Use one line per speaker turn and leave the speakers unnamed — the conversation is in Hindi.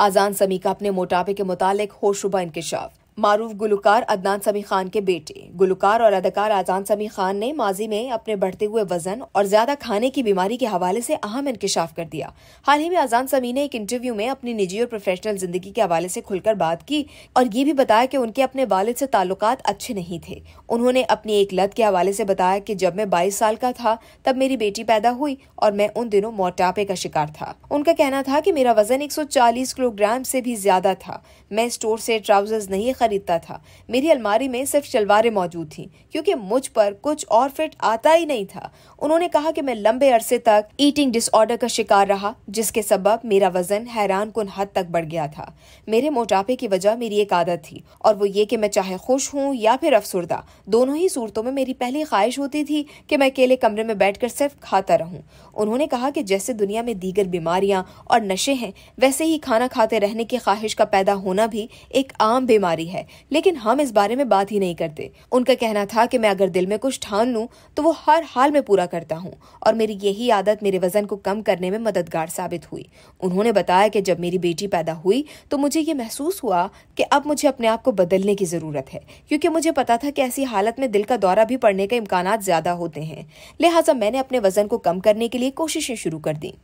आजान समी का अपने मोटापे के मुतालिक होशुबा इंकशाफ मारूफ गुलकार अदनान समी खान के बेटे गुलकार और अदाकार आजान समी खान ने माजी में अपने बढ़ते हुए वजन और ज्यादा खाने की बीमारी के हवाले से अहम इंकशाफ कर दिया हाल ही में आजान समी ने एक इंटरव्यू में अपनी निजी और प्रोफेशनल जिंदगी के हवाले से खुलकर बात की और ये भी बताया कि उनके अपने वालिद से ताल्लुक अच्छे नहीं थे उन्होंने अपनी एक लत के हवाले से बताया कि जब मैं बाईस साल का था तब मेरी बेटी पैदा हुई और मैं उन दिनों मोटापे का शिकार था उनका कहना था कि मेरा वजन एक किलोग्राम से भी ज्यादा था मैं स्टोर से ट्राउजर्स नहीं खरीद खरीदता था मेरी अलमारी में सिर्फ शलवारें मौजूद थीं क्योंकि मुझ पर कुछ और फिट आता ही नहीं था उन्होंने कहा कि मैं लंबे अरसे तक ईटिंग डिसऑर्डर का शिकार रहा जिसके सबब मेरा वजन हैरान कन हद तक बढ़ गया था मेरे मोटापे की वजह मेरी एक आदत थी और वो ये कि मैं चाहे खुश हूँ या फिर अफसरदा दोनों ही सूरतों में मेरी पहली ख्वाहिश होती थी कि मैं अकेले कमरे में बैठकर सिर्फ खाता रहूं उन्होंने कहा कि जैसे दुनिया में दीगर बीमारियां और नशे हैं वैसे ही खाना खाते रहने की ख्वाहिश का पैदा होना भी एक आम बीमारी है है लेकिन हम इस बारे में बात ही नहीं करते उनका कहना था कि मैं अगर दिल में कुछ ठान लूं तो वो हर हाल में पूरा करता हूँ और मेरी यही आदत मेरे वजन को कम करने में मददगार साबित हुई उन्होंने बताया कि जब मेरी बेटी पैदा हुई तो मुझे ये महसूस हुआ कि अब मुझे अपने आप को बदलने की ज़रूरत है क्योंकि मुझे पता था कि ऐसी हालत में दिल का दौरा भी पड़ने के इम्कान ज़्यादा होते हैं लिहाजा मैंने अपने वजन को कम करने के लिए कोशिशें शुरू कर दी